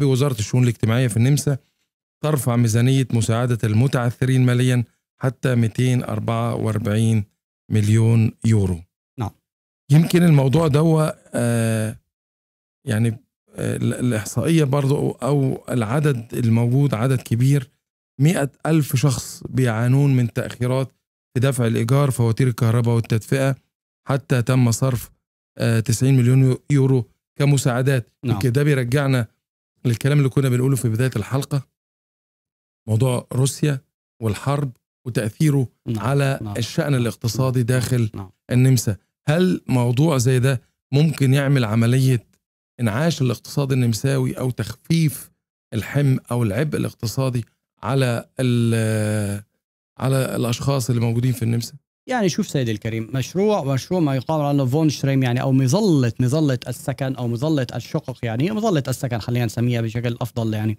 بوزارة الشؤون الاجتماعية في النمسا ترفع ميزانية مساعدة المتعثرين ماليا حتى 244 مليون يورو نعم يمكن الموضوع ده آه يعني آه الإحصائية برضو أو العدد الموجود عدد كبير مئة ألف شخص بيعانون من تأخيرات في دفع الإيجار فواتير الكهرباء والتدفئة حتى تم صرف آه 90 مليون يورو كمساعدات نعم. ده بيرجعنا للكلام اللي كنا بنقوله في بدايه الحلقه موضوع روسيا والحرب وتاثيره نعم. على نعم. الشان الاقتصادي داخل نعم. النمسا هل موضوع زي ده ممكن يعمل عمليه انعاش الاقتصاد النمساوي او تخفيف الحم او العبء الاقتصادي على على الاشخاص اللي موجودين في النمسا يعني شوف سيدي الكريم مشروع مشروع ما يقال عنه فون شريم يعني او مظله مظله السكن او مظله الشقق يعني هي مظله السكن خلينا نسميها بشكل افضل يعني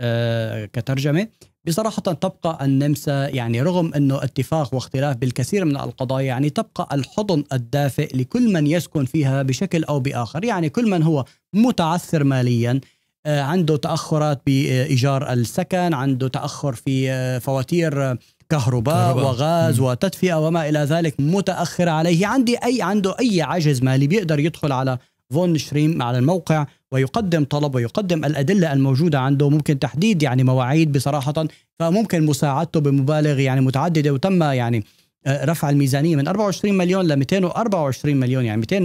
آه كترجمه بصراحه تبقى النمسا يعني رغم انه اتفاق واختلاف بالكثير من القضايا يعني تبقى الحضن الدافئ لكل من يسكن فيها بشكل او باخر يعني كل من هو متعثر ماليا آه عنده تاخرات بايجار السكن عنده تاخر في آه فواتير كهرباء, كهرباء. وغاز م. وتدفئه وما الى ذلك متاخره عليه عندي اي عنده اي عجز مالي بيقدر يدخل على فون شريم على الموقع ويقدم طلب ويقدم الادله الموجوده عنده ممكن تحديد يعني مواعيد بصراحه فممكن مساعدته بمبالغ يعني متعدده وتم يعني آه، رفع الميزانيه من 24 مليون ل 224 مليون يعني 200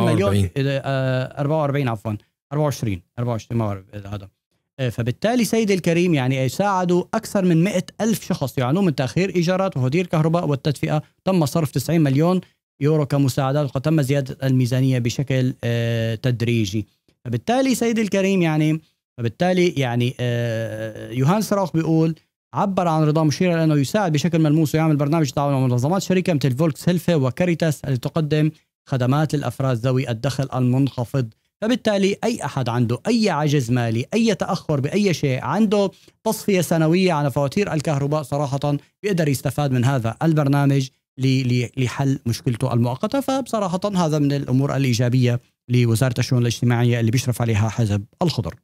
مليون 44 آه، عفوا 24 24 هذا آه، فبالتالي سيدي الكريم يعني إيه، ساعدوا أكثر من مئة ألف شخص يعانون من تأخير إيجارات وهدير كهرباء والتدفئة تم صرف 90 مليون يورو كمساعدات وقد تم زيادة الميزانية بشكل آه، تدريجي فبالتالي سيدي الكريم يعني فبالتالي يعني آه، يوهان سراخ بيقول عبر عن رضا مشيرا لانه يساعد بشكل ملموس ويعمل برنامج تعاون مع منظمات شركه مثل فولكس هيلفه وكاريتاس التي تقدم خدمات للافراد ذوي الدخل المنخفض فبالتالي أي أحد عنده أي عجز مالي أي تأخر بأي شيء عنده تصفية سنوية على فواتير الكهرباء صراحة بيقدر يستفاد من هذا البرنامج لحل مشكلته المؤقتة فبصراحة هذا من الأمور الإيجابية لوزارة الشؤون الاجتماعية اللي بيشرف عليها حزب الخضر